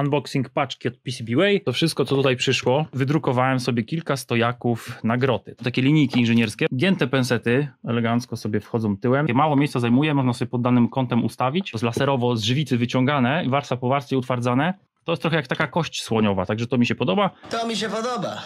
unboxing paczki od PCBWay. To wszystko, co tutaj przyszło, wydrukowałem sobie kilka stojaków To Takie linijki inżynierskie, gięte pensety, elegancko sobie wchodzą tyłem. Mało miejsca zajmuje, można sobie pod danym kątem ustawić. To jest laserowo z żywicy wyciągane, warstwa po warstwie utwardzane. To jest trochę jak taka kość słoniowa, także to mi się podoba. To mi się podoba.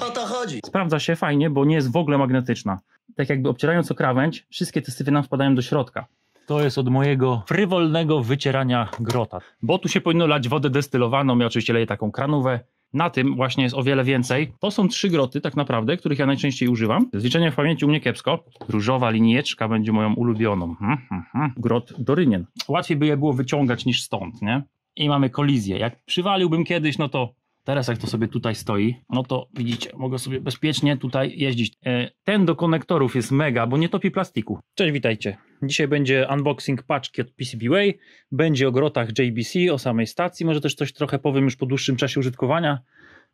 O to chodzi. Sprawdza się fajnie, bo nie jest w ogóle magnetyczna. Tak jakby obcierając o krawędź, wszystkie te syfy nam wpadają do środka. To jest od mojego frywolnego wycierania grota. Bo tu się powinno lać wodę destylowaną, ja oczywiście leję taką kranówę. Na tym właśnie jest o wiele więcej. To są trzy groty tak naprawdę, których ja najczęściej używam. Zliczenie w pamięci u mnie kiepsko. Różowa linieczka będzie moją ulubioną. Mhm, mhm. Grot Dorynien. Łatwiej by je było wyciągać niż stąd, nie? I mamy kolizję. Jak przywaliłbym kiedyś, no to Teraz jak to sobie tutaj stoi, no to widzicie, mogę sobie bezpiecznie tutaj jeździć. E, ten do konektorów jest mega, bo nie topi plastiku. Cześć, witajcie. Dzisiaj będzie unboxing paczki od PCBWay, będzie o grotach JBC, o samej stacji, może też coś trochę powiem już po dłuższym czasie użytkowania,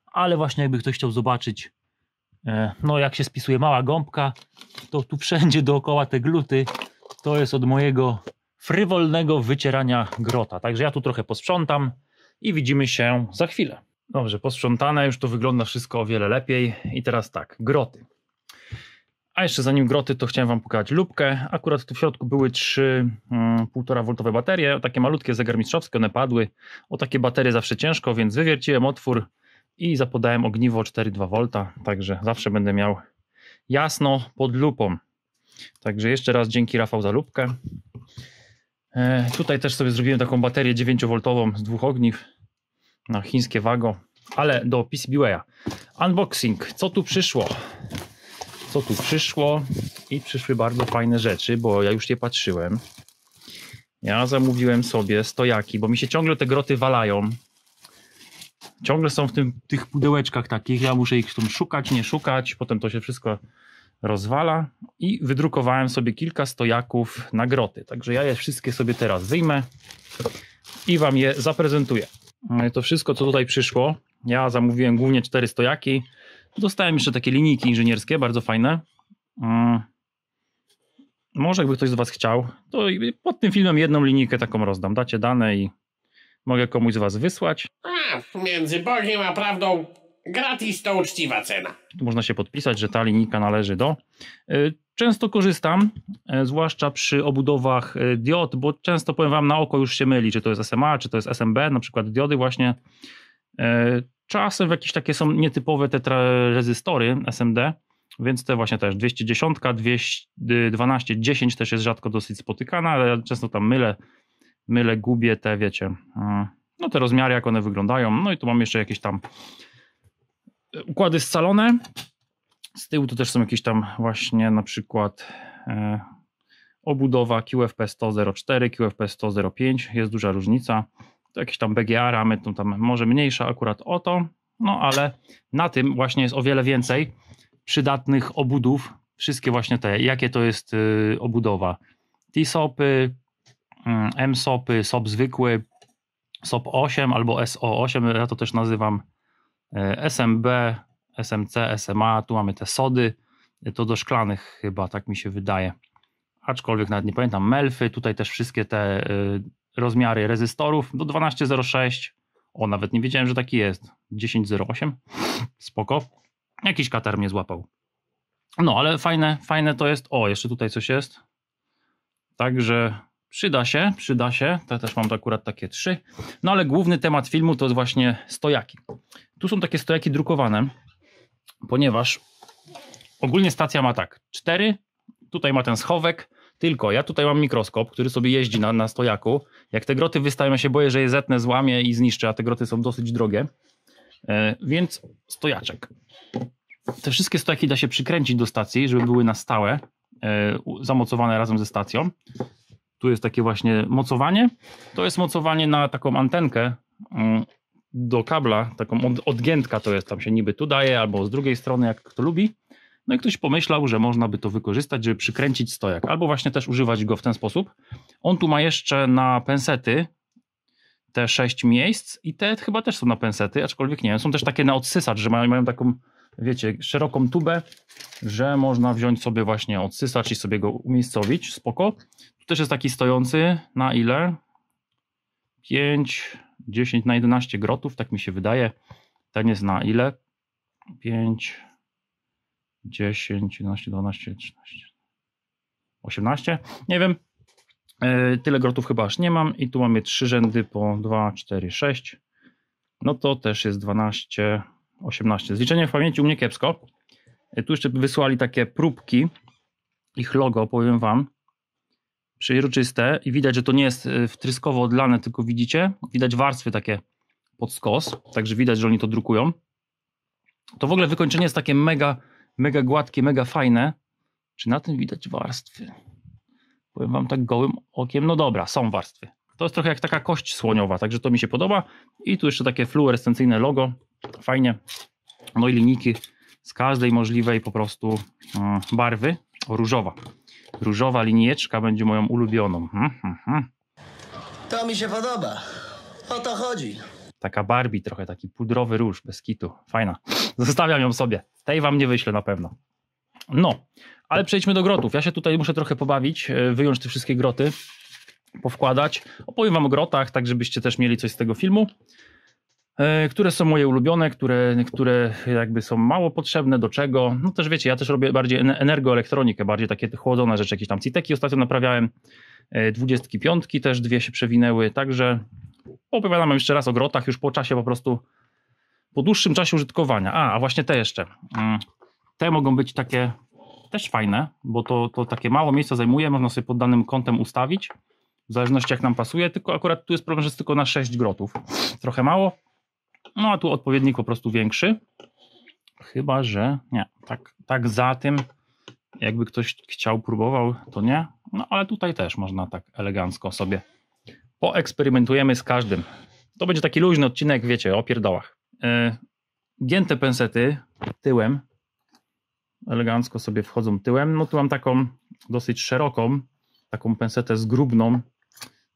ale właśnie jakby ktoś chciał zobaczyć, e, no jak się spisuje mała gąbka, to tu wszędzie dookoła te gluty, to jest od mojego frywolnego wycierania grota. Także ja tu trochę posprzątam i widzimy się za chwilę. Dobrze, posprzątane, już to wygląda wszystko o wiele lepiej. I teraz tak, groty. A jeszcze zanim groty, to chciałem Wam pokazać lubkę. Akurat tu w środku były trzy 1,5V mm, baterie, takie malutkie zegarmistrzowskie, one padły. O takie baterie zawsze ciężko, więc wywierciłem otwór i zapodałem ogniwo 4,2V, także zawsze będę miał jasno pod lupą. Także jeszcze raz dzięki Rafał za lubkę. E, tutaj też sobie zrobiłem taką baterię 9V z dwóch ogniw na chińskie wago, ale do PCBWaya. Unboxing, co tu przyszło? Co tu przyszło? I przyszły bardzo fajne rzeczy, bo ja już je patrzyłem. Ja zamówiłem sobie stojaki, bo mi się ciągle te groty walają. Ciągle są w tym, tych pudełeczkach takich. Ja muszę ich tam szukać, nie szukać. Potem to się wszystko rozwala. I wydrukowałem sobie kilka stojaków na groty. Także ja je wszystkie sobie teraz wyjmę i Wam je zaprezentuję. E, to wszystko, co tutaj przyszło, ja zamówiłem głównie cztery stojaki, dostałem jeszcze takie linijki inżynierskie, bardzo fajne. E, może jakby ktoś z Was chciał, to pod tym filmem jedną linijkę taką rozdam. Dacie dane i mogę komuś z Was wysłać. A, między Bogiem a prawdą gratis to uczciwa cena. Tu można się podpisać, że ta linijka należy do. E, często korzystam, e, zwłaszcza przy obudowach e, diod, bo często powiem wam na oko już się myli, czy to jest SMA, czy to jest SMB, na przykład diody właśnie. Czasem jakieś takie są nietypowe te rezystory SMD, więc te właśnie też 210, 212, 10 też jest rzadko dosyć spotykana, ale ja często tam mylę, mylę, gubię te, wiecie, no te rozmiary, jak one wyglądają. No i tu mam jeszcze jakieś tam układy scalone. Z tyłu to też są jakieś tam właśnie na przykład e, obudowa QFP 104, QFP 105, jest duża różnica. To jakieś tam BGA ramy, to tam może mniejsza akurat o to, no ale na tym właśnie jest o wiele więcej przydatnych obudów, wszystkie właśnie te, jakie to jest y, obudowa. T-SOPy, M-SOPy, mm, SOP zwykły, SOP 8 albo SO8, ja to też nazywam SMB, SMC, SMA, tu mamy te sody, to do szklanych chyba, tak mi się wydaje. Aczkolwiek nawet nie pamiętam, melfy, tutaj też wszystkie te y, rozmiary rezystorów do no, 12,06. O, nawet nie wiedziałem, że taki jest. 10,08. Spoko. Jakiś katar mnie złapał. No, ale fajne, fajne to jest. O, jeszcze tutaj coś jest. Także Przyda się, przyda się. To też mam akurat takie trzy. No ale główny temat filmu to właśnie stojaki. Tu są takie stojaki drukowane, ponieważ ogólnie stacja ma tak, cztery, tutaj ma ten schowek, tylko ja tutaj mam mikroskop, który sobie jeździ na, na stojaku. Jak te groty wystają, ja się boję, że je zetnę, złamię i zniszczę, a te groty są dosyć drogie. E, więc stojaczek. Te wszystkie stojaki da się przykręcić do stacji, żeby były na stałe e, zamocowane razem ze stacją. Tu jest takie właśnie mocowanie. To jest mocowanie na taką antenkę mm, do kabla, taką odgiętka to jest, tam się niby tu daje, albo z drugiej strony, jak kto lubi. No i ktoś pomyślał, że można by to wykorzystać, żeby przykręcić stojak, albo właśnie też używać go w ten sposób. On tu ma jeszcze na pensety te sześć miejsc i te chyba też są na pensety, aczkolwiek nie wiem, są też takie na odsysacz, że mają, mają taką, wiecie, szeroką tubę, że można wziąć sobie właśnie odsysacz i sobie go umiejscowić, spoko też jest taki stojący na ile? 5, 10 na 11 grotów, tak mi się wydaje. Ten jest na ile? 5, 10, 11, 12, 13, 18? Nie wiem. E, tyle grotów chyba aż nie mam i tu mamy trzy rzędy po 2, 4, 6. No to też jest 12, 18. Zliczenie w pamięci u mnie kiepsko. E, tu jeszcze wysłali takie próbki, ich logo, powiem wam przejrzyste i widać, że to nie jest e, wtryskowo odlane, tylko widzicie, widać warstwy takie pod skos, także widać, że oni to drukują. To w ogóle wykończenie jest takie mega, mega gładkie, mega fajne. Czy na tym widać warstwy? Powiem wam tak gołym okiem, no dobra, są warstwy. To jest trochę jak taka kość słoniowa, także to mi się podoba. I tu jeszcze takie fluorescencyjne logo, fajnie. No i linijki z każdej możliwej po prostu mm, barwy, różowa. Różowa linieczka będzie moją ulubioną. Hmm, hmm, hmm. To mi się podoba. O to chodzi. Taka Barbie trochę, taki pudrowy róż bez kitu. Fajna. Zostawiam ją sobie. Tej wam nie wyślę na pewno. No, ale przejdźmy do grotów. Ja się tutaj muszę trochę pobawić, e, wyjąć te wszystkie groty, powkładać. Opowiem wam o grotach, tak żebyście też mieli coś z tego filmu. E, które są moje ulubione, które, które jakby są mało potrzebne, do czego. No też wiecie, ja też robię bardziej energoelektronikę, bardziej takie chłodzone rzeczy, jakieś tam citeki ostatnio naprawiałem, e, dwudziestki piątki też dwie się przewinęły, także opowiadam jeszcze raz o grotach już po czasie po prostu, po dłuższym czasie użytkowania. A, a właśnie te jeszcze. Mm, te mogą być takie też fajne, bo to, to takie mało miejsca zajmuje, można sobie pod danym kątem ustawić, w zależności jak nam pasuje, tylko akurat tu jest problem, że jest tylko na 6 grotów. Trochę mało, no a tu odpowiednik po prostu większy. Chyba, że nie, tak, tak za tym, jakby ktoś chciał, próbował, to nie. No ale tutaj też można tak elegancko sobie poeksperymentujemy z każdym. To będzie taki luźny odcinek, wiecie, o pierdołach. Yy, gięte pensety tyłem, elegancko sobie wchodzą tyłem. No tu mam taką dosyć szeroką, taką pensetę grubną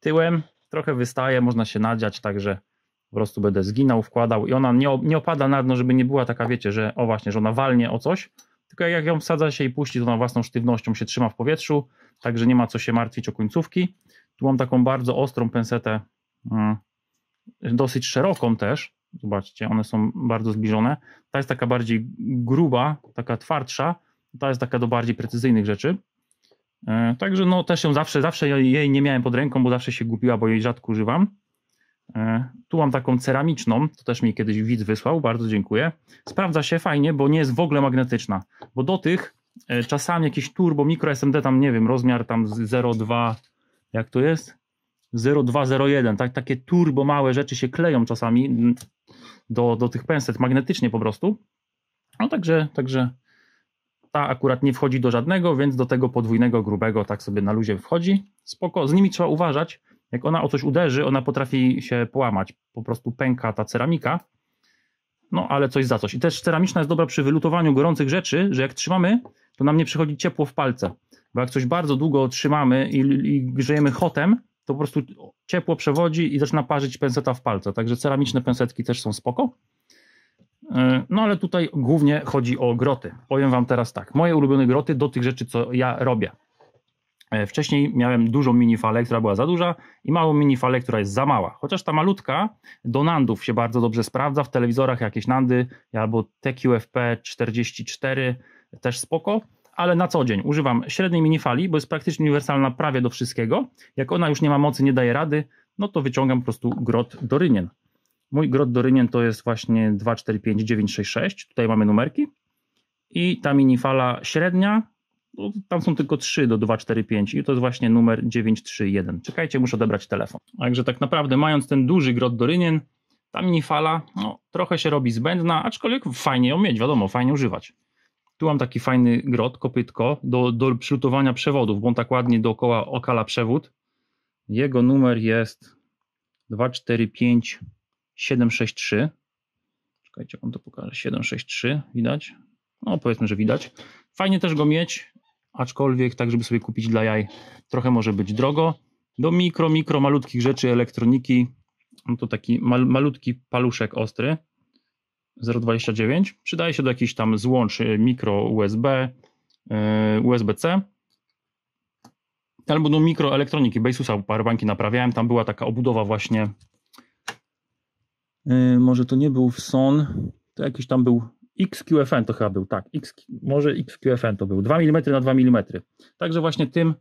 tyłem. Trochę wystaje, można się nadziać, także po prostu będę zginął, wkładał i ona nie, nie opada na dno, żeby nie była taka, wiecie, że o właśnie, że ona walnie o coś, tylko jak ją wsadza się i puści, to na własną sztywnością się trzyma w powietrzu, także nie ma co się martwić o końcówki. Tu mam taką bardzo ostrą pensetę, mm, dosyć szeroką też, zobaczcie, one są bardzo zbliżone. Ta jest taka bardziej gruba, taka twardsza, ta jest taka do bardziej precyzyjnych rzeczy. E, także no też ją zawsze, zawsze jej nie miałem pod ręką, bo zawsze się gubiła, bo jej rzadko używam. E, tu mam taką ceramiczną, to też mi kiedyś widz wysłał, bardzo dziękuję. Sprawdza się fajnie, bo nie jest w ogóle magnetyczna, bo do tych e, czasami jakieś turbo, mikro SMD, tam nie wiem, rozmiar tam 0,2, jak to jest? 0,201, tak, takie turbo małe rzeczy się kleją czasami do, do tych pęset magnetycznie po prostu. No także, także ta akurat nie wchodzi do żadnego, więc do tego podwójnego grubego tak sobie na luzie wchodzi. Spoko, z nimi trzeba uważać, jak ona o coś uderzy, ona potrafi się połamać. Po prostu pęka ta ceramika, no ale coś za coś. I też ceramiczna jest dobra przy wylutowaniu gorących rzeczy, że jak trzymamy, to nam nie przychodzi ciepło w palce. Bo jak coś bardzo długo trzymamy i, i grzejemy hotem, to po prostu ciepło przewodzi i zaczyna parzyć penseta w palce. Także ceramiczne pensetki też są spoko. E, no ale tutaj głównie chodzi o groty. Powiem wam teraz tak. Moje ulubione groty do tych rzeczy, co ja robię. E, wcześniej miałem dużą minifalę, która była za duża i małą minifalę, która jest za mała. Chociaż ta malutka do nandów się bardzo dobrze sprawdza, w telewizorach jakieś nandy albo TQFP 44 też spoko, ale na co dzień używam średniej minifali, bo jest praktycznie uniwersalna prawie do wszystkiego. Jak ona już nie ma mocy, nie daje rady, no to wyciągam po prostu grot do rynien. Mój grot do rynien to jest właśnie 245966. tutaj mamy numerki i ta minifala średnia no, tam są tylko 3 do 245 i to jest właśnie numer 931. Czekajcie, muszę odebrać telefon. Także tak naprawdę mając ten duży grot Dorynien, ta minifala no, trochę się robi zbędna, aczkolwiek fajnie ją mieć, wiadomo, fajnie używać. Tu mam taki fajny grot, kopytko do, do przylutowania przewodów, bo on tak ładnie dookoła okala przewód. Jego numer jest 245763. Czekajcie, wam to pokażę. 763 widać. No, powiedzmy, że widać. Fajnie też go mieć aczkolwiek tak, żeby sobie kupić dla jaj trochę może być drogo. Do mikro, mikro, malutkich rzeczy, elektroniki, no to taki mal, malutki paluszek ostry 0,29. Przydaje się do jakichś tam złącz y, mikro USB, y, USB-C albo do mikroelektroniki. Basusa banki naprawiałem, tam była taka obudowa właśnie. Y, może to nie był w Son, to jakiś tam był XQFN to chyba był, tak, X, może XQFN to był, 2 mm na 2 mm. Także właśnie tym,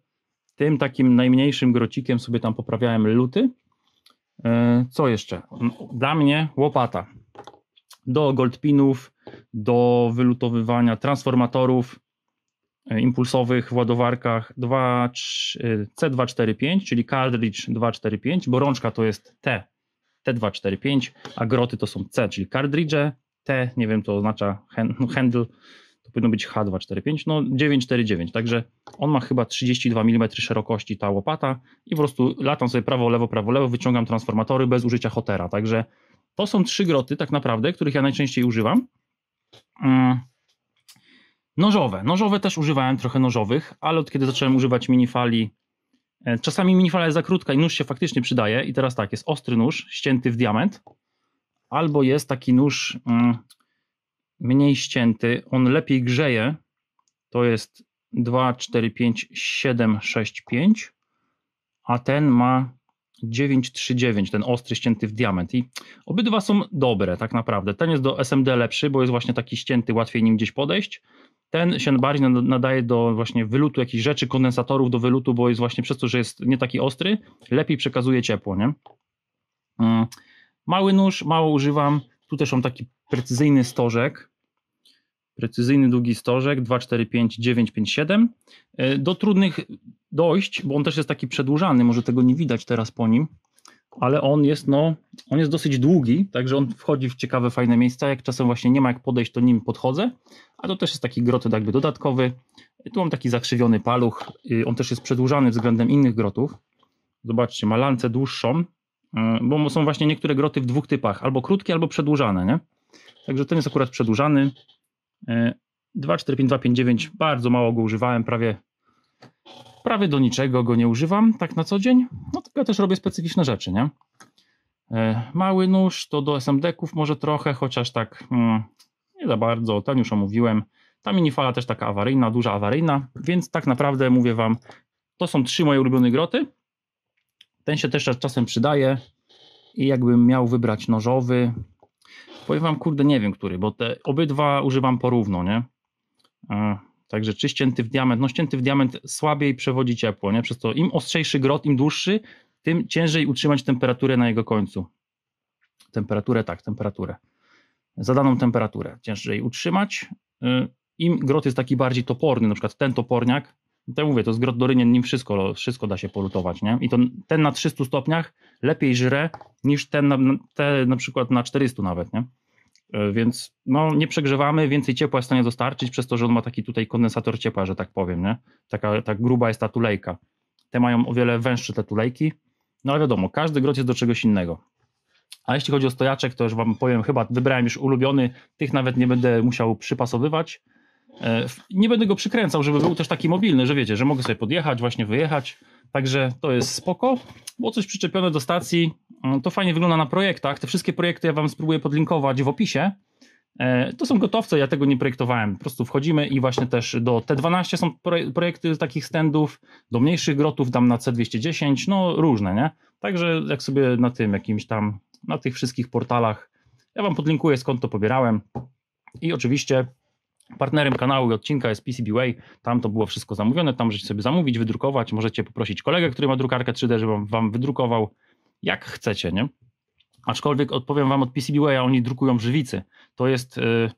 tym takim najmniejszym grocikiem sobie tam poprawiałem luty. E, co jeszcze? Dla mnie łopata. Do goldpinów, do wylutowywania transformatorów e, impulsowych w ładowarkach e, C245, czyli cartridge 245, bo rączka to jest T, T245, a groty to są C, czyli Cardridge. T, nie wiem co oznacza no, handle, to powinno być H245, no 949, także on ma chyba 32 mm szerokości ta łopata i po prostu latam sobie prawo, lewo, prawo, lewo, wyciągam transformatory bez użycia hotera, także to są trzy groty tak naprawdę, których ja najczęściej używam. Mm. Nożowe. Nożowe też używałem trochę nożowych, ale od kiedy zacząłem używać minifali, e, czasami minifala jest za krótka i nóż się faktycznie przydaje. I teraz tak, jest ostry nóż ścięty w diament, albo jest taki nóż mm, mniej ścięty, on lepiej grzeje. To jest 2, 4, 5, 7, 6, 5, a ten ma 939, ten ostry ścięty w diament. I obydwa są dobre tak naprawdę. Ten jest do SMD lepszy, bo jest właśnie taki ścięty, łatwiej nim gdzieś podejść. Ten się bardziej nadaje do właśnie wylutu jakichś rzeczy, kondensatorów do wylutu, bo jest właśnie przez to, że jest nie taki ostry, lepiej przekazuje ciepło, nie? Mm. Mały nóż, mało używam. Tu też mam taki precyzyjny stożek. Precyzyjny długi stożek 2, 4, 5, 9, 5, 7. Do trudnych dojść, bo on też jest taki przedłużany, może tego nie widać teraz po nim, ale on jest, no, on jest dosyć długi, także on wchodzi w ciekawe, fajne miejsca. Jak czasem właśnie nie ma jak podejść, to nim podchodzę, a to też jest taki grot, jakby dodatkowy. E, tu mam taki zakrzywiony paluch, e, on też jest przedłużany względem innych grotów. Zobaczcie, ma lancę dłuższą, E, bo są właśnie niektóre groty w dwóch typach, albo krótkie, albo przedłużane, nie? Także ten jest akurat przedłużany. 245259 e, bardzo mało go używałem, prawie, prawie do niczego go nie używam, tak na co dzień. No tylko ja też robię specyficzne rzeczy, nie? E, mały nóż, to do SMD-ków może trochę, chociaż tak hmm, nie za bardzo, ten już omówiłem. Ta minifala też taka awaryjna, duża awaryjna, więc tak naprawdę mówię Wam, to są trzy moje ulubione groty. Ten się też czasem przydaje i jakbym miał wybrać nożowy, powiem wam, kurde, nie wiem który, bo te obydwa używam porówno, nie? Także czy ścięty w diament, no ścięty w diament słabiej przewodzi ciepło, nie? Przez to im ostrzejszy grot, im dłuższy, tym ciężej utrzymać temperaturę na jego końcu. Temperaturę, tak, temperaturę. Zadaną temperaturę ciężej utrzymać. Y, Im grot jest taki bardziej toporny, na przykład ten toporniak, no to mówię, to z grot do nim wszystko, wszystko da się polutować, nie? I to ten na 300 stopniach lepiej żre niż ten na, te na przykład na 400 nawet, nie? E, więc no, nie przegrzewamy, więcej ciepła jest w stanie dostarczyć, przez to, że on ma taki tutaj kondensator ciepła, że tak powiem, nie? Taka tak gruba jest ta tulejka. Te mają o wiele węższe te tulejki, no ale wiadomo, każdy grot jest do czegoś innego. A jeśli chodzi o stojaczek, to już Wam powiem, chyba wybrałem już ulubiony, tych nawet nie będę musiał przypasowywać. E, nie będę go przykręcał, żeby był też taki mobilny, że wiecie, że mogę sobie podjechać, właśnie wyjechać. Także to jest spoko. Było coś przyczepione do stacji. E, to fajnie wygląda na projektach. Te wszystkie projekty ja wam spróbuję podlinkować w opisie. E, to są gotowce, ja tego nie projektowałem. Po prostu wchodzimy i właśnie też do T12 są projekty takich standów, do mniejszych grotów dam na C210, no różne, nie? Także jak sobie na tym jakimś tam, na tych wszystkich portalach, ja wam podlinkuję skąd to pobierałem. I oczywiście Partnerem kanału i odcinka jest PCBWay. Tam to było wszystko zamówione, tam możecie sobie zamówić, wydrukować. Możecie poprosić kolegę, który ma drukarkę 3D, żeby wam wydrukował jak chcecie, nie? Aczkolwiek odpowiem wam od a oni drukują żywicy. To jest, yy,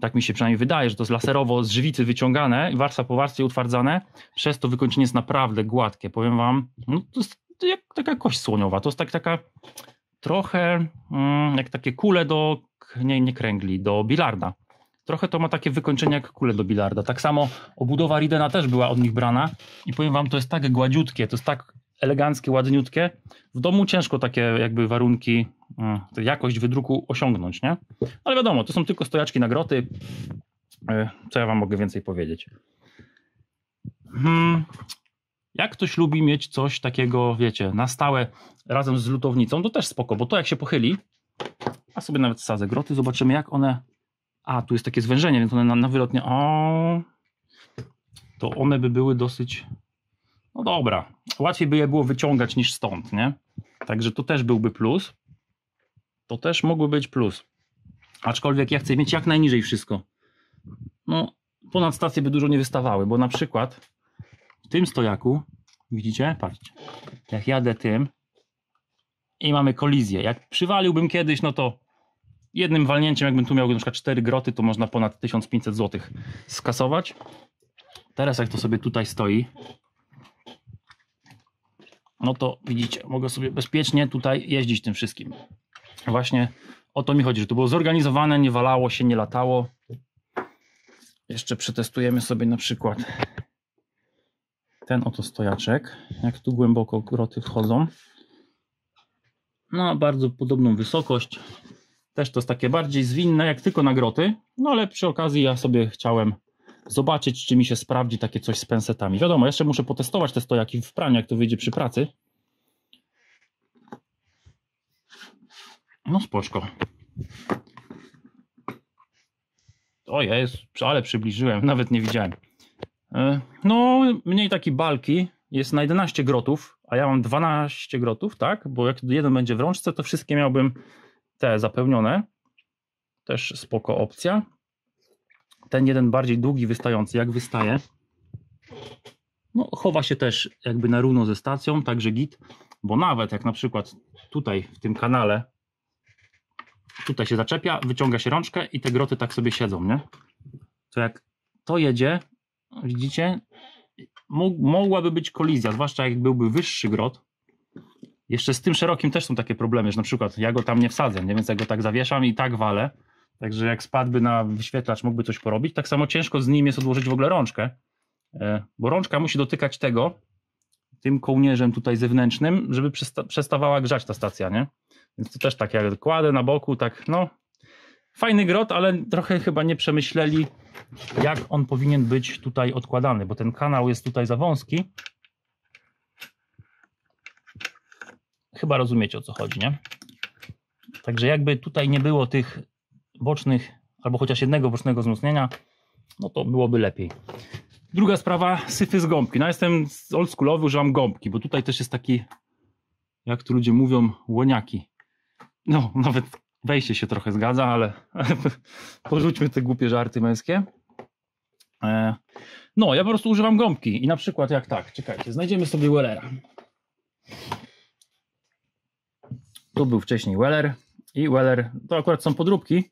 tak mi się przynajmniej wydaje, że to jest laserowo z żywicy wyciągane, warstwa po warstwie utwardzane. Przez to wykończenie jest naprawdę gładkie. Powiem wam, no to jest jak taka kość słoniowa. To jest tak, taka trochę mm, jak takie kule do, nie, nie kręgli, do bilarda. Trochę to ma takie wykończenie jak kule do bilarda. Tak samo obudowa Ridena też była od nich brana i powiem wam, to jest tak gładziutkie, to jest tak eleganckie, ładniutkie. W domu ciężko takie jakby warunki, mm, jakość wydruku osiągnąć, nie? Ale wiadomo, to są tylko stojaczki nagroty. E, co ja wam mogę więcej powiedzieć? Hmm. Jak ktoś lubi mieć coś takiego, wiecie, na stałe razem z lutownicą, to też spoko, bo to jak się pochyli, a sobie nawet sadzę groty, zobaczymy jak one a tu jest takie zwężenie, więc one na, na wylotnie, o, to one by były dosyć, no dobra, łatwiej by je było wyciągać niż stąd, nie? Także to też byłby plus. To też mogły być plus. Aczkolwiek ja chcę mieć jak najniżej wszystko. No, ponad stacje by dużo nie wystawały, bo na przykład w tym stojaku, widzicie, patrzcie, jak jadę tym i mamy kolizję. Jak przywaliłbym kiedyś, no to jednym walnięciem, jakbym tu miał na przykład 4 groty, to można ponad 1500 zł skasować. Teraz jak to sobie tutaj stoi, no to widzicie, mogę sobie bezpiecznie tutaj jeździć tym wszystkim. Właśnie o to mi chodzi, że to było zorganizowane, nie walało się, nie latało. Jeszcze przetestujemy sobie na przykład ten oto stojaczek, jak tu głęboko groty wchodzą. No, bardzo podobną wysokość, też to jest takie bardziej zwinne, jak tylko nagroty, no ale przy okazji ja sobie chciałem zobaczyć, czy mi się sprawdzi takie coś z pensetami. Wiadomo, jeszcze muszę potestować te stojaki w praniu, jak to wyjdzie przy pracy. No spoczko. O jest, ale przybliżyłem, nawet nie widziałem. E, no, mniej taki balki, jest na 11 grotów, a ja mam 12 grotów, tak? Bo jak jeden będzie w rączce, to wszystkie miałbym te zapełnione, też spoko opcja. Ten jeden bardziej długi wystający, jak wystaje, no, chowa się też jakby na równo ze stacją, także git, bo nawet jak na przykład tutaj w tym kanale tutaj się zaczepia, wyciąga się rączkę i te groty tak sobie siedzą, nie? To jak to jedzie, widzicie, mogłaby być kolizja, zwłaszcza jak byłby wyższy grot, jeszcze z tym szerokim też są takie problemy, że na przykład ja go tam nie wsadzę, nie? więc ja go tak zawieszam i tak walę. Także jak spadłby na wyświetlacz, mógłby coś porobić. Tak samo ciężko z nim jest odłożyć w ogóle rączkę, e, bo rączka musi dotykać tego, tym kołnierzem tutaj zewnętrznym, żeby przesta przestawała grzać ta stacja, nie? Więc to też tak, jak kładę na boku, tak, no, fajny grot, ale trochę chyba nie przemyśleli, jak on powinien być tutaj odkładany, bo ten kanał jest tutaj za wąski, Chyba rozumiecie o co chodzi, nie? Także jakby tutaj nie było tych bocznych, albo chociaż jednego bocznego wzmocnienia, no to byłoby lepiej. Druga sprawa, syfy z gąbki. No jestem oldschoolowy, używam gąbki, bo tutaj też jest taki, jak tu ludzie mówią, łoniaki. No, nawet wejście się trochę zgadza, ale porzućmy te głupie żarty męskie. E, no, ja po prostu używam gąbki i na przykład jak tak, czekajcie, znajdziemy sobie Wellera. Tu był wcześniej Weller i Weller, to akurat są podróbki,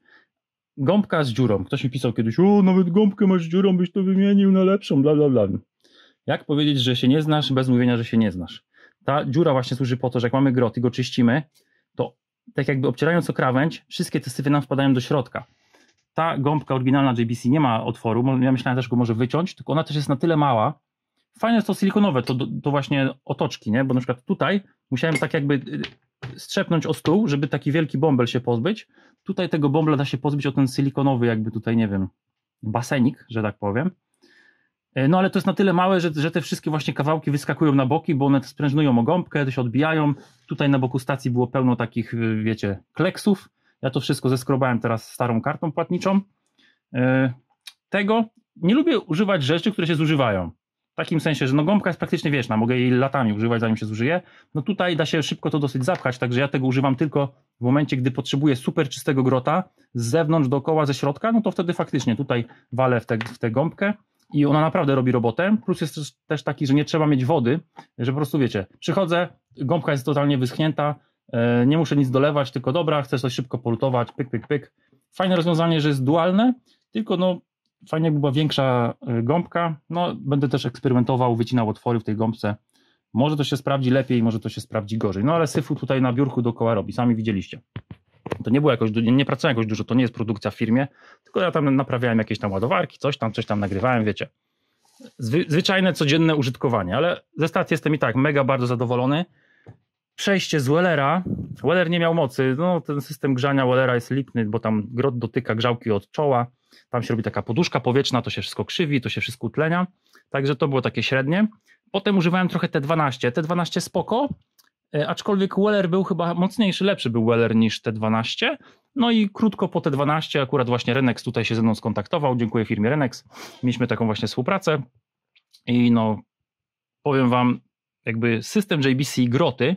gąbka z dziurą. Ktoś mi pisał kiedyś, o, nawet gąbkę masz z dziurą, byś to wymienił na lepszą, bla, bla, bla. Jak powiedzieć, że się nie znasz, bez mówienia, że się nie znasz? Ta dziura właśnie służy po to, że jak mamy grot i go czyścimy, to tak jakby obcierając o krawędź, wszystkie te syfy nam wpadają do środka. Ta gąbka oryginalna JBC nie ma otworu, ja myślałem też go może wyciąć, tylko ona też jest na tyle mała. Fajne są silikonowe, to, to właśnie otoczki, nie? bo na przykład tutaj musiałem tak jakby y, strzepnąć o stół, żeby taki wielki bąbel się pozbyć. Tutaj tego bąbla da się pozbyć o ten silikonowy, jakby tutaj, nie wiem, basenik, że tak powiem. E, no ale to jest na tyle małe, że, że te wszystkie właśnie kawałki wyskakują na boki, bo one sprężnują o gąbkę, to się odbijają. Tutaj na boku stacji było pełno takich, y, wiecie, kleksów. Ja to wszystko zeskrobałem teraz starą kartą płatniczą. E, tego nie lubię używać rzeczy, które się zużywają. W takim sensie, że no gąbka jest praktycznie wieczna, mogę jej latami używać, zanim się zużyje. No tutaj da się szybko to dosyć zapchać, także ja tego używam tylko w momencie, gdy potrzebuję super czystego grota z zewnątrz, dookoła, ze środka, no to wtedy faktycznie tutaj walę w, w tę gąbkę i ona naprawdę robi robotę. Plus jest też, też taki, że nie trzeba mieć wody, że po prostu wiecie, przychodzę, gąbka jest totalnie wyschnięta, e, nie muszę nic dolewać, tylko dobra, chcę coś szybko polutować, pyk, pyk, pyk. Fajne rozwiązanie, że jest dualne, tylko no Fajnie jakby była większa y, gąbka. No, będę też eksperymentował, wycinał otwory w tej gąbce. Może to się sprawdzi lepiej, może to się sprawdzi gorzej. No ale syfu tutaj na biurku dookoła robi, sami widzieliście. To nie było jakoś, nie pracowałem jakoś dużo, to nie jest produkcja w firmie, tylko ja tam naprawiałem jakieś tam ładowarki, coś tam, coś tam nagrywałem, wiecie. Zwy, zwyczajne, codzienne użytkowanie, ale ze stacji jestem i tak mega bardzo zadowolony. Przejście z Wellera, Weller nie miał mocy, no ten system grzania Wellera jest lipny, bo tam grot dotyka grzałki od czoła, tam się robi taka poduszka powietrzna, to się wszystko krzywi, to się wszystko utlenia. Także to było takie średnie. Potem używałem trochę T12. T12 spoko, e, aczkolwiek Weller był chyba mocniejszy, lepszy był Weller niż T12. No i krótko po T12 akurat właśnie Renex tutaj się ze mną skontaktował. Dziękuję firmie Renex. Mieliśmy taką właśnie współpracę. I no, powiem wam, jakby system JBC groty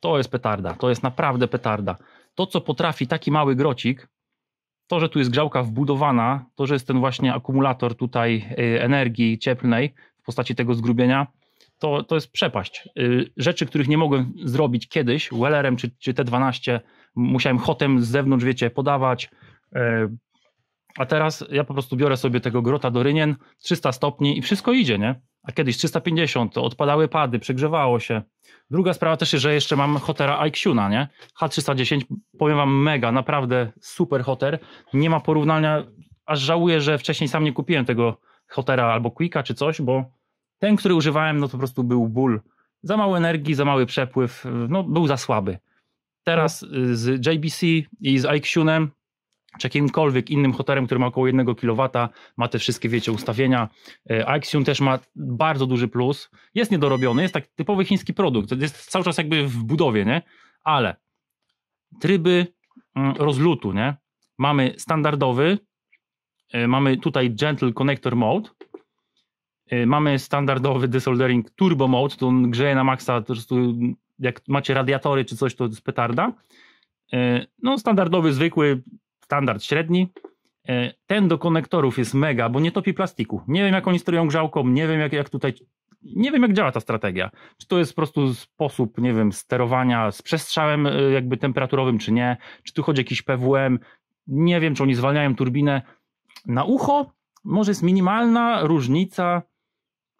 to jest petarda. To jest naprawdę petarda. To, co potrafi taki mały grocik, to, że tu jest grzałka wbudowana, to, że jest ten właśnie akumulator tutaj y, energii cieplnej w postaci tego zgrubienia, to, to jest przepaść. Y, rzeczy, których nie mogłem zrobić kiedyś, Wellerem czy, czy T12, musiałem hotem z zewnątrz, wiecie, podawać. Y, a teraz ja po prostu biorę sobie tego grota do rynien, 300 stopni i wszystko idzie, nie? a kiedyś 350, to odpadały pady, przegrzewało się. Druga sprawa też jest, że jeszcze mam hotera IQ, nie? H310, powiem wam mega, naprawdę super hoter. Nie ma porównania, aż żałuję, że wcześniej sam nie kupiłem tego hotera albo Quicka czy coś, bo ten, który używałem, no to po prostu był ból. Za mało energii, za mały przepływ, no był za słaby. Teraz y, z JBC i z IQnem czy jakimkolwiek innym hoterem, który ma około 1 kW, ma te wszystkie, wiecie, ustawienia. E, Axiom też ma bardzo duży plus. Jest niedorobiony, jest tak typowy chiński produkt. Jest cały czas jakby w budowie, nie? Ale tryby mm, rozlutu, nie? Mamy standardowy, e, mamy tutaj Gentle Connector Mode, e, mamy standardowy desoldering Turbo Mode, to on grzeje na maksa, po prostu jak macie radiatory czy coś, to jest petarda. No standardowy, zwykły, standard średni. E, ten do konektorów jest mega, bo nie topi plastiku. Nie wiem, jak oni sterują grzałką, nie wiem, jak, jak tutaj. Nie wiem, jak działa ta strategia. Czy to jest po prostu sposób, nie wiem, sterowania z przestrzałem e, jakby temperaturowym, czy nie. Czy tu chodzi jakiś PWM. Nie wiem, czy oni zwalniają turbinę na ucho. Może jest minimalna różnica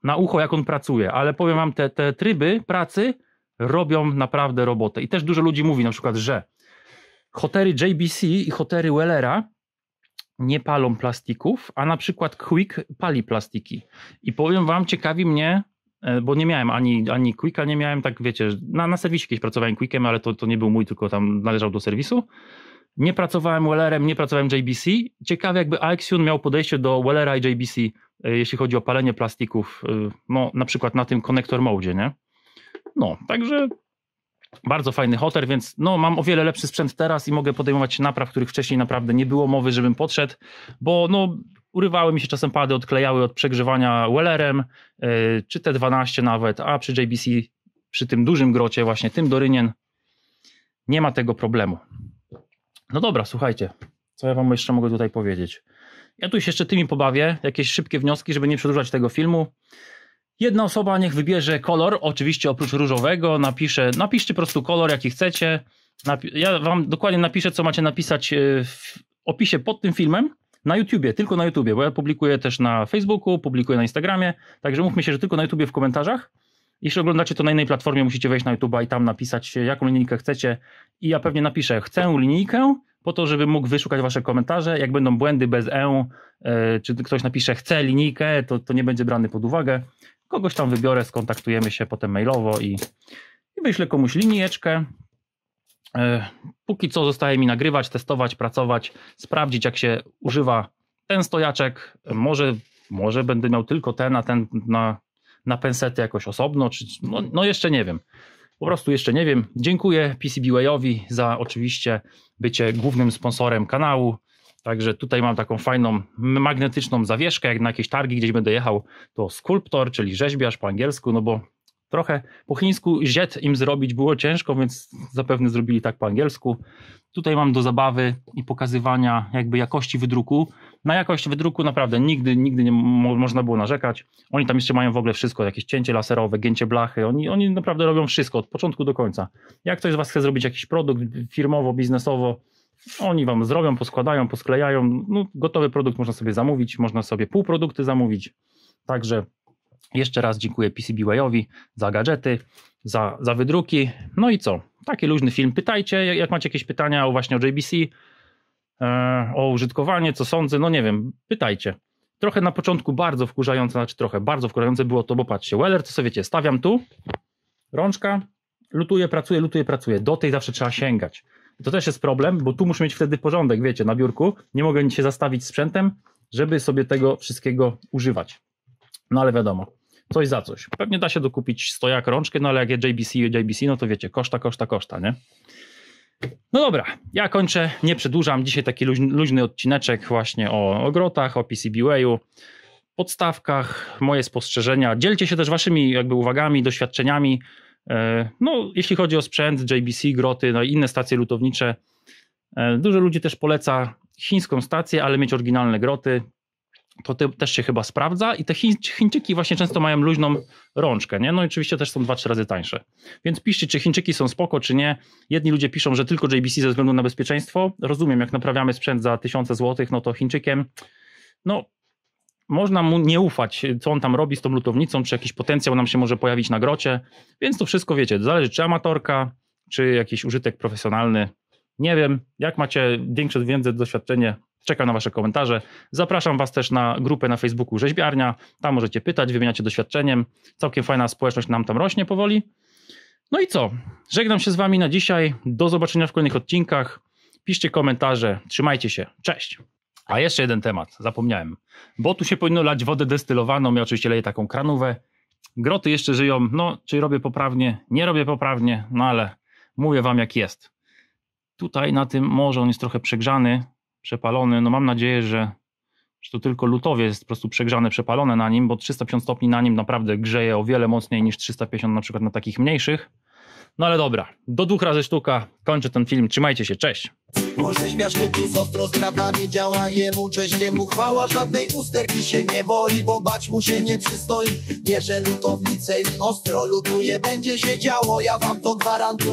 na ucho, jak on pracuje, ale powiem wam, te, te tryby pracy robią naprawdę robotę. I też dużo ludzi mówi na przykład, że hotery JBC i hotery Wellera nie palą plastików, a na przykład Quick pali plastiki. I powiem wam, ciekawi mnie, e, bo nie miałem ani, ani Quicka, nie miałem, tak wiecie, na, na serwisie kiedyś pracowałem Quickiem, ale to, to nie był mój, tylko tam należał do serwisu. Nie pracowałem Wellerem, nie pracowałem JBC. Ciekawe, jakby Axion miał podejście do Wellera i JBC, e, jeśli chodzi o palenie plastików, e, no na przykład na tym konektor mode, nie? No, także bardzo fajny hotel, więc no, mam o wiele lepszy sprzęt teraz i mogę podejmować napraw, których wcześniej naprawdę nie było mowy, żebym podszedł, bo no, urywały mi się czasem pady, odklejały od przegrzewania Wellerem, yy, czy T12 nawet, a przy JBC, przy tym dużym grocie, właśnie tym Dorynien, nie ma tego problemu. No dobra, słuchajcie, co ja wam jeszcze mogę tutaj powiedzieć? Ja tu się jeszcze tymi pobawię, jakieś szybkie wnioski, żeby nie przedłużać tego filmu. Jedna osoba niech wybierze kolor, oczywiście oprócz różowego, napisze, napiszcie po prostu kolor jaki chcecie. Napi- ja wam dokładnie napiszę, co macie napisać e, w opisie pod tym filmem na YouTubie, tylko na YouTubie, bo ja publikuję też na Facebooku, publikuję na Instagramie, także mówmy się, że tylko na YouTubie w komentarzach. Jeśli oglądacie to na innej platformie, musicie wejść na YouTube'a i tam napisać, jaką linijkę chcecie. I ja pewnie napiszę, chcę linijkę, po to, żebym mógł wyszukać wasze komentarze. Jak będą błędy bez e, e, czy ktoś napisze, chcę linijkę, to, to nie będzie brany pod uwagę. Kogoś tam wybiorę, skontaktujemy się potem mailowo i, i wyślę komuś linijeczkę. E, póki co zostaje mi nagrywać, testować, pracować, sprawdzić jak się używa ten stojaczek. Może, może będę miał tylko ten, a ten na, na pensety jakoś osobno, czy, no, no jeszcze nie wiem. Po prostu jeszcze nie wiem. Dziękuję PCBWayowi za oczywiście bycie głównym sponsorem kanału. Także tutaj mam taką fajną magnetyczną zawieszkę, jak na jakieś targi gdzieś będę jechał, to skulptor, czyli rzeźbiarz po angielsku, no bo trochę po chińsku ziet im zrobić było ciężko, więc zapewne zrobili tak po angielsku. Tutaj mam do zabawy i pokazywania jakby jakości wydruku. Na jakość wydruku naprawdę nigdy, nigdy nie mo można było narzekać. Oni tam jeszcze mają w ogóle wszystko, jakieś cięcie laserowe, gięcie blachy, oni, oni naprawdę robią wszystko od początku do końca. Jak ktoś z Was chce zrobić jakiś produkt firmowo, biznesowo, oni wam zrobią, poskładają, posklejają. No, gotowy produkt można sobie zamówić, można sobie półprodukty zamówić. Także jeszcze raz dziękuję PCBWayowi za gadżety, za, za wydruki. No i co? Taki luźny film. Pytajcie, jak, jak macie jakieś pytania o właśnie o JBC, e, o użytkowanie, co sądzę, no nie wiem, pytajcie. Trochę na początku bardzo wkurzające, znaczy trochę bardzo wkurzające było to, bo patrzcie, Weller, co sobie wiecie, stawiam tu, rączka, lutuje, pracuje, lutuje, pracuje. Do tej zawsze trzeba sięgać. To też jest problem, bo tu muszę mieć wtedy porządek, wiecie, na biurku. Nie mogę się zastawić sprzętem, żeby sobie tego wszystkiego używać. No ale wiadomo, coś za coś. Pewnie da się dokupić stojak rączkę, no ale jak je JBC i JBC, no to wiecie, koszta, koszta, koszta, nie? No dobra, ja kończę, nie przedłużam. Dzisiaj taki luźny, odcineczek właśnie o, o grotach, o PCBWayu, podstawkach, moje spostrzeżenia. Dzielcie się też waszymi jakby uwagami, doświadczeniami E, no, jeśli chodzi o sprzęt, JBC, Groty, no i inne stacje lutownicze, e, dużo ludzi też poleca chińską stację, ale mieć oryginalne groty, to też się chyba sprawdza i te Chińczyki właśnie często mają luźną rączkę, nie? No i oczywiście też są 2-3 razy tańsze. Więc piszcie, czy Chińczyki są spoko, czy nie. Jedni ludzie piszą, że tylko JBC ze względu na bezpieczeństwo. Rozumiem, jak naprawiamy sprzęt za tysiące złotych, no to Chińczykiem, no można mu nie ufać, co on tam robi z tą lutownicą, czy jakiś potencjał nam się może pojawić na grocie, więc to wszystko wiecie, zależy czy amatorka, czy jakiś użytek profesjonalny. Nie wiem, jak macie większe wiedzę, doświadczenie, czekam na Wasze komentarze. Zapraszam Was też na grupę na Facebooku Rzeźbiarnia, tam możecie pytać, wymieniacie doświadczeniem, całkiem fajna społeczność nam tam rośnie powoli. No i co, żegnam się z Wami na dzisiaj, do zobaczenia w kolejnych odcinkach, piszcie komentarze, trzymajcie się, cześć! A jeszcze jeden temat, zapomniałem. Bo tu się powinno lać wodę destylowaną, ja oczywiście leję taką kranówę. Groty jeszcze żyją, no czy robię poprawnie, nie robię poprawnie, no ale mówię wam jak jest. Tutaj na tym morzu on jest trochę przegrzany, przepalony, no mam nadzieję, że, że to tylko lutowie jest po prostu przegrzane, przepalone na nim, bo 350 stopni na nim naprawdę grzeje o wiele mocniej niż 350 na przykład na takich mniejszych. No ale dobra, do dwóch razy sztuka, kończę ten film, trzymajcie się, cześć! Orzeźbiasz ty co ostro mnie działa jemu Cześć mu chwała, żadnej usterki się nie boi Bo bać mu się nie przystoi Bierze lutownicę i ostro lutuje Będzie się działo, ja wam to gwarantuję